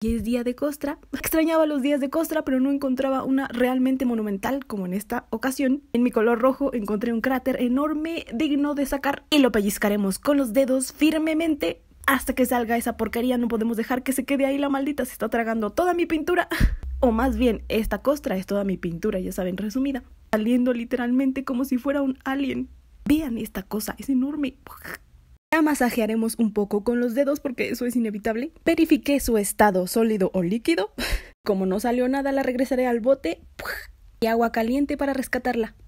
Y es día de costra. Extrañaba los días de costra, pero no encontraba una realmente monumental como en esta ocasión. En mi color rojo encontré un cráter enorme, digno de sacar, y lo pellizcaremos con los dedos firmemente hasta que salga esa porquería. No podemos dejar que se quede ahí la maldita, se está tragando toda mi pintura. O más bien, esta costra es toda mi pintura, ya saben, resumida, saliendo literalmente como si fuera un alien. Vean esta cosa, es enorme. masajearemos un poco con los dedos porque eso es inevitable. Verifiqué su estado sólido o líquido. Como no salió nada, la regresaré al bote y agua caliente para rescatarla.